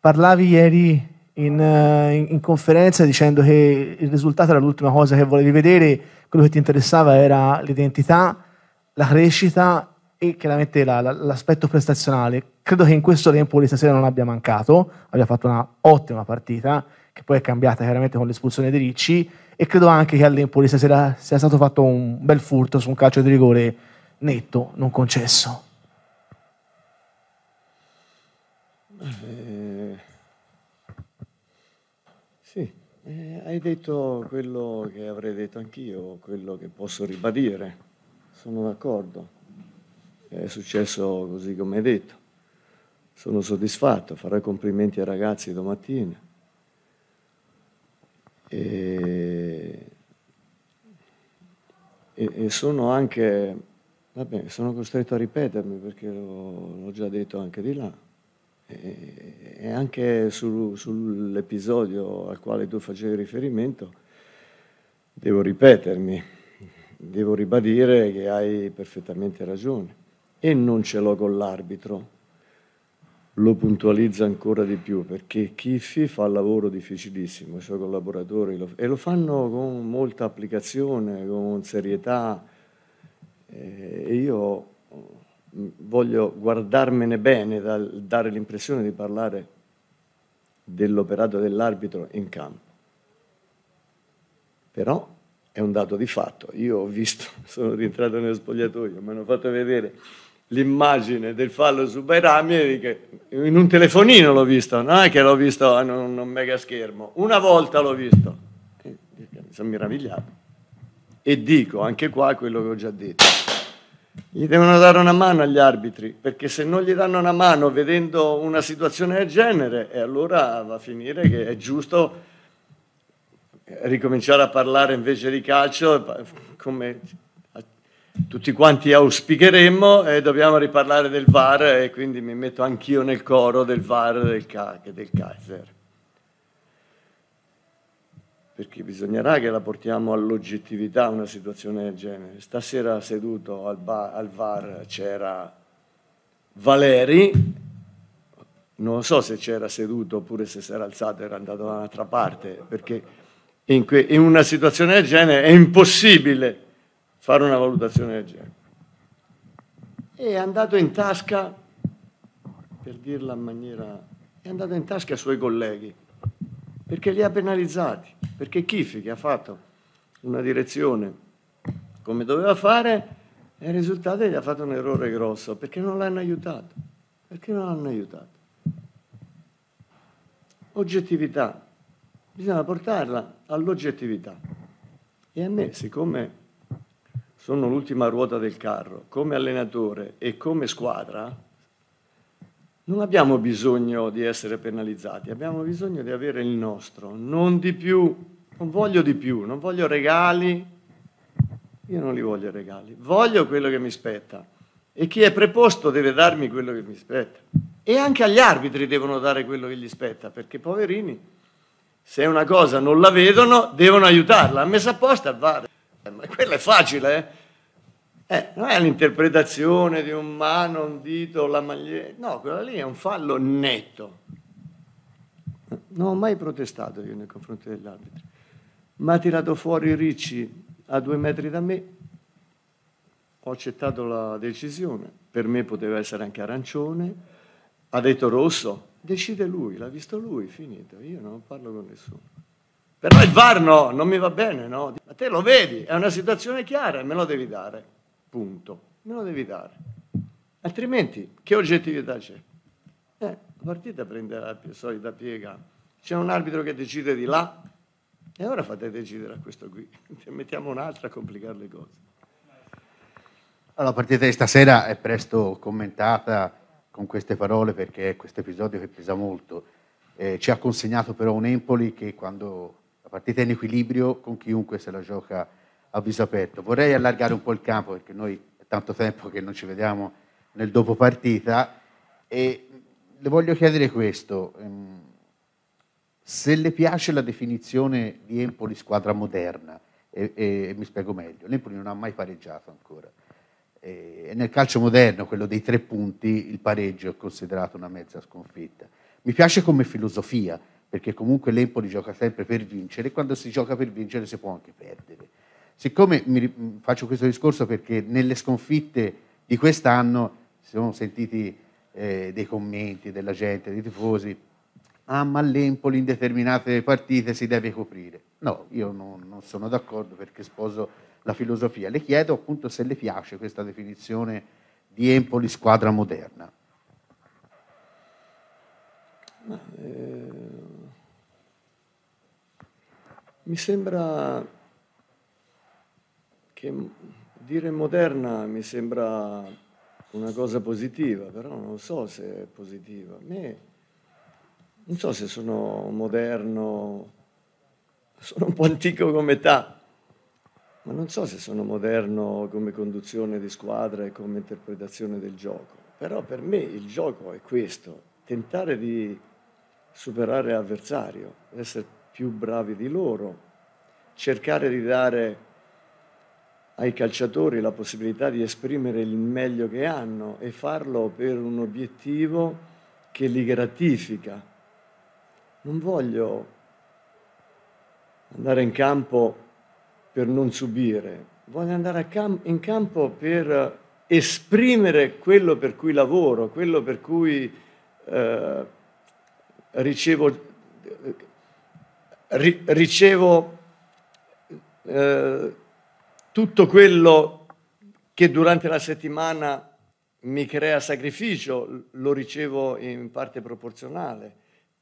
Parlavi ieri eh, in, in, conferenza dicendo che il risultato era l'ultima cosa che volevi vedere, quello che ti interessava era l'identità, la crescita e chiaramente la, la, l'aspetto prestazionale. Credo che in questo tempo di stasera non abbia mancato, abbia fatto una ottima partita, che poi è cambiata chiaramente con l'espulsione di Ricci, e credo anche che all'Empoli stasera sia stato fatto un bel furto su un calcio di rigore netto, non concesso. Eh Eh, hai detto quello che avrei detto anch'io, quello che posso ribadire. Sono d'accordo. È successo così come hai detto. Sono soddisfatto, farò complimenti ai ragazzi domattina. E, e, e sono anche, vabbè, sono costretto a ripetermi perché l'ho già detto anche di là e anche su, sull'episodio al quale tu facevi riferimento, devo ripetermi, devo ribadire che hai perfettamente ragione e non ce l'ho con l'arbitro. Lo puntualizza ancora di più perché Chiffi fa il lavoro difficilissimo, i suoi collaboratori lo, e lo fanno con molta applicazione, con serietà. e io Mm, voglio guardarmene bene dal dare l'impressione di parlare dell'operato dell'arbitro in campo. Però è un dato di fatto. Io ho visto, sono rientrato nello spogliatoio, mi hanno fatto vedere l'immagine del fallo su Bairami in un telefonino l'ho visto, non è che l'ho visto in ah, un, un mega schermo, una volta l'ho visto. E, mi sono meravigliato. E dico anche qua quello che ho già detto gli devono dare una mano agli arbitri, perché se non gli danno una mano vedendo una situazione del genere, e allora va a finire che è giusto ricominciare a parlare invece di calcio come tutti quanti auspicheremmo e dobbiamo riparlare del VAR e quindi mi metto anch'io nel coro del VAR del, del Kaiser perché bisognerà che la portiamo all'oggettività una situazione del genere. Stasera seduto al, bar, al VAR c'era Valeri, non so se c'era seduto oppure se si era alzato e era andato da un'altra parte, perché in, que- in una situazione del genere è impossibile fare una valutazione del genere. E è andato in tasca, per dirla in maniera, è andato in tasca ai suoi colleghi perché li ha penalizzati, perché Chifi che ha fatto una direzione come doveva fare e il risultato è che ha fatto un errore grosso perché non l'hanno aiutato, perché non l'hanno aiutato. Oggettività, bisogna portarla all'oggettività. E a me, siccome sono l'ultima ruota del carro, come allenatore e come squadra, non abbiamo bisogno di essere penalizzati, abbiamo bisogno di avere il nostro, non di più, non voglio di più, non voglio regali, io non li voglio regali, voglio quello che mi spetta e chi è preposto deve darmi quello che mi spetta e anche agli arbitri devono dare quello che gli spetta perché poverini se una cosa non la vedono devono aiutarla, ha messo apposta al VAR, eh, ma quello è facile, eh? Eh, non è l'interpretazione di un mano, un dito, la maglietta, no, quella lì è un fallo netto. Non ho mai protestato io nei confronti dell'arbitro, ma ha tirato fuori Ricci a due metri da me, ho accettato la decisione, per me poteva essere anche arancione, ha detto rosso, decide lui, l'ha visto lui, finito, io non parlo con nessuno. Però il VAR no, non mi va bene, no? A te lo vedi, è una situazione chiara, me lo devi dare punto, me lo devi dare. Altrimenti che oggettività c'è? Eh, la partita prende la solita piega. C'è un arbitro che decide di là e ora fate decidere a questo qui. Mettiamo un'altra a complicare le cose. la partita di stasera è presto commentata con queste parole perché è questo episodio che pesa molto. Eh, ci ha consegnato però un Empoli che quando la partita è in equilibrio con chiunque se la gioca a viso aperto. Vorrei allargare un po' il campo perché noi è tanto tempo che non ci vediamo nel dopo partita e le voglio chiedere questo, ehm, se le piace la definizione di Empoli squadra moderna, e, e, e mi spiego meglio, l'Empoli non ha mai pareggiato ancora. E nel calcio moderno, quello dei tre punti, il pareggio è considerato una mezza sconfitta. Mi piace come filosofia, perché comunque l'Empoli gioca sempre per vincere, e quando si gioca per vincere si può anche perdere siccome mi, faccio questo discorso perché nelle sconfitte di quest'anno si sono sentiti eh, dei commenti della gente, dei tifosi, ah ma l'Empoli in determinate partite si deve coprire. No, io non, non sono d'accordo perché sposo la filosofia. Le chiedo appunto se le piace questa definizione di Empoli squadra moderna. eh, mi sembra che dire moderna mi sembra una cosa positiva, però non so se è positiva. A me non so se sono moderno, sono un po' antico come età, ma non so se sono moderno come conduzione di squadra e come interpretazione del gioco. Però per me il gioco è questo, tentare di superare l'avversario, essere più bravi di loro, cercare di dare ai calciatori la possibilità di esprimere il meglio che hanno e farlo per un obiettivo che li gratifica. Non voglio andare in campo per non subire, voglio andare cam- in campo per esprimere quello per cui lavoro, quello per cui eh, ricevo, eh, ri- ricevo eh, tutto quello che durante la settimana mi crea sacrificio lo ricevo in parte proporzionale.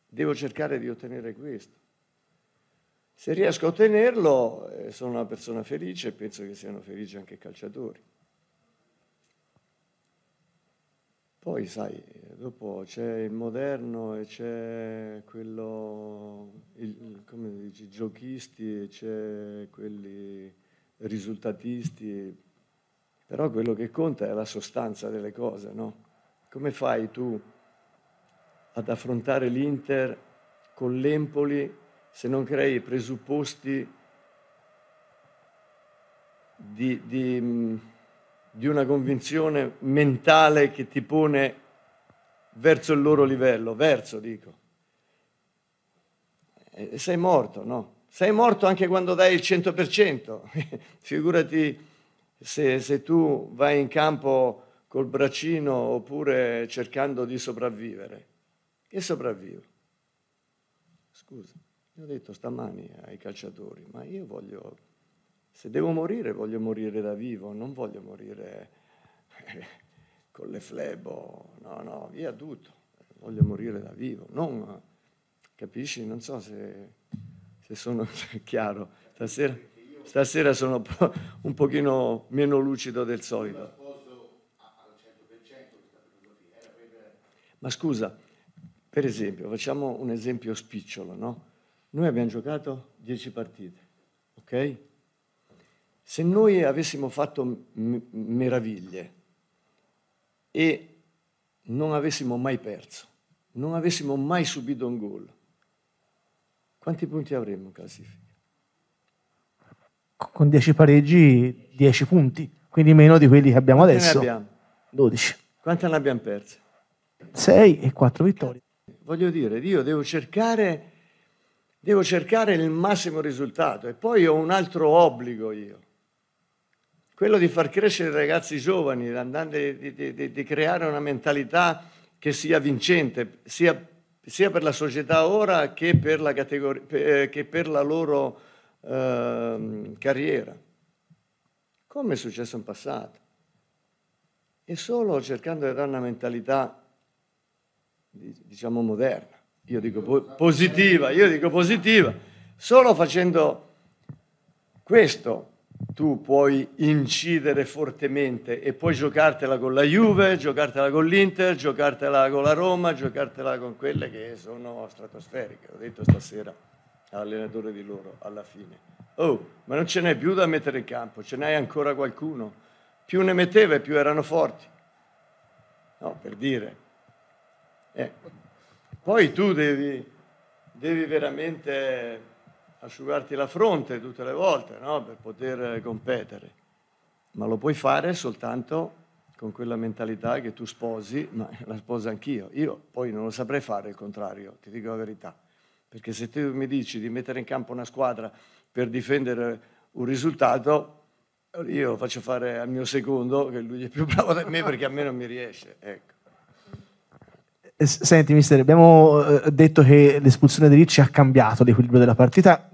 Devo cercare di ottenere questo. Se riesco a ottenerlo, eh, sono una persona felice e penso che siano felici anche i calciatori. Poi, sai, dopo c'è il moderno e c'è quello, il, come dici, i giochisti e c'è quelli risultatisti, però quello che conta è la sostanza delle cose, no? Come fai tu ad affrontare l'Inter con l'Empoli se non crei i presupposti di, di, di una convinzione mentale che ti pone verso il loro livello, verso, dico. E sei morto, no? sei morto anche quando dai il 100%. Figurati se, se, tu vai in campo col braccino oppure cercando di sopravvivere. E sopravvivo. Scusa, io ho detto stamani ai calciatori, ma io voglio, se devo morire, voglio morire da vivo, non voglio morire eh, con le flebo, no, no, via tutto. Voglio morire da vivo, non, capisci? Non so se se sono cioè, chiaro. Stasera, stasera sono un pochino meno lucido del solito. Ma scusa, per esempio, facciamo un esempio spicciolo, no? Noi abbiamo giocato 10 partite, ok? Se noi avessimo fatto meraviglie e non avessimo mai perso, non avessimo mai subito un gol, quanti punti avremmo in classifica? Con 10 pareggi, 10 punti, quindi meno di quelli che abbiamo Quanti adesso. Ne abbiamo? 12. Quante ne abbiamo persi? 6 e 4 vittorie. Voglio dire, io devo cercare, devo cercare il massimo risultato e poi ho un altro obbligo io quello di far crescere i ragazzi giovani, di, di, di, di, creare una mentalità che sia vincente, sia sia per la società ora che per la, per, eh, che per la loro eh, carriera, come è successo in passato. E solo cercando di dare una mentalità, diciamo, moderna, io dico po positiva, io dico positiva, solo facendo questo tu puoi incidere fortemente e puoi giocartela con la Juve, giocartela con l'Inter, giocartela con la Roma, giocartela con quelle che sono stratosferiche. L'ho detto stasera all'allenatore di loro alla fine. Oh, ma non ce n'è più da mettere in campo, ce n'hai ancora qualcuno. Più ne metteva e più erano forti. No, per dire. Eh. Poi tu devi, devi veramente asciugarti la fronte tutte le volte no? per poter eh, competere, ma lo puoi fare soltanto con quella mentalità che tu sposi, ma la sposa anch'io. Io poi non lo saprei fare il contrario, ti dico la verità, perché se tu mi dici di mettere in campo una squadra per difendere un risultato, io lo faccio fare al mio secondo, che lui è più bravo di me perché a me non mi riesce. Ecco. Senti, mister, abbiamo eh, detto che l'espulsione di Ricci ha cambiato l'equilibrio della partita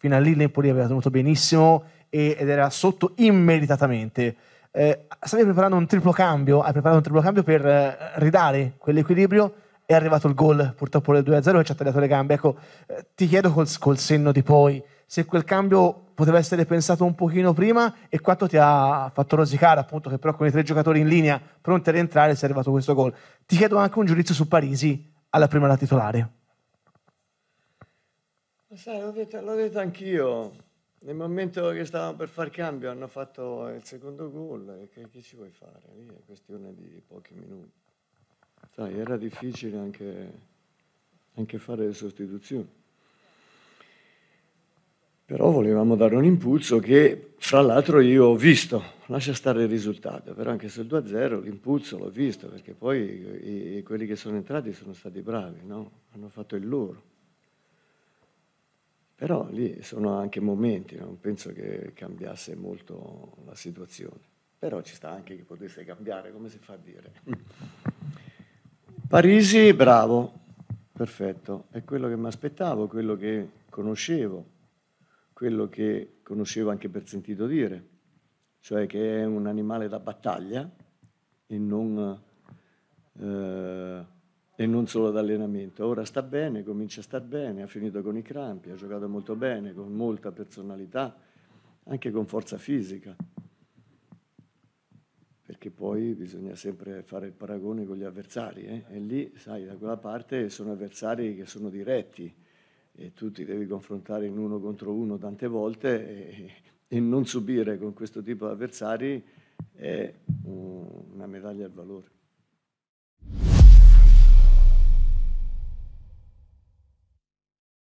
fino a lì Napoli aveva tenuto benissimo e, ed era sotto immediatamente. Eh, stavi preparando un triplo cambio, hai preparato un triplo cambio per eh, ridare quell'equilibrio, è arrivato il gol purtroppo del 2-0 e ci ha tagliato le gambe. Ecco, eh, ti chiedo col, col senno di poi se quel cambio poteva essere pensato un pochino prima e quanto ti ha fatto rosicare appunto che però con i tre giocatori in linea pronti a rientrare si è arrivato questo gol. Ti chiedo anche un giudizio su Parisi alla prima da titolare. Lo sai, l'ho detto, l'ho detto anch'io. Nel momento che stavamo per far cambio hanno fatto il secondo gol. Che, che ci vuoi fare? Lì è questione di pochi minuti. Sai, era difficile anche, anche fare le sostituzioni però volevamo dare un impulso che fra l'altro io ho visto, lascia stare il risultato, però anche sul 2-0 l'impulso l'ho visto perché poi i, i, quelli che sono entrati sono stati bravi, no? hanno fatto il loro. Però lì sono anche momenti, non penso che cambiasse molto la situazione. Però ci sta anche che potesse cambiare, come si fa a dire. Parisi, bravo, perfetto, è quello che mi aspettavo, quello che conoscevo, quello che conoscevo anche per sentito dire, cioè che è un animale da battaglia e non... Eh, e non solo d'allenamento. Ora sta bene, comincia a star bene, ha finito con i crampi, ha giocato molto bene, con molta personalità, anche con forza fisica. Perché poi bisogna sempre fare il paragone con gli avversari, eh? e lì, sai, da quella parte sono avversari che sono diretti e tu ti devi confrontare in uno contro uno tante volte e, e non subire con questo tipo di avversari è una medaglia al valore.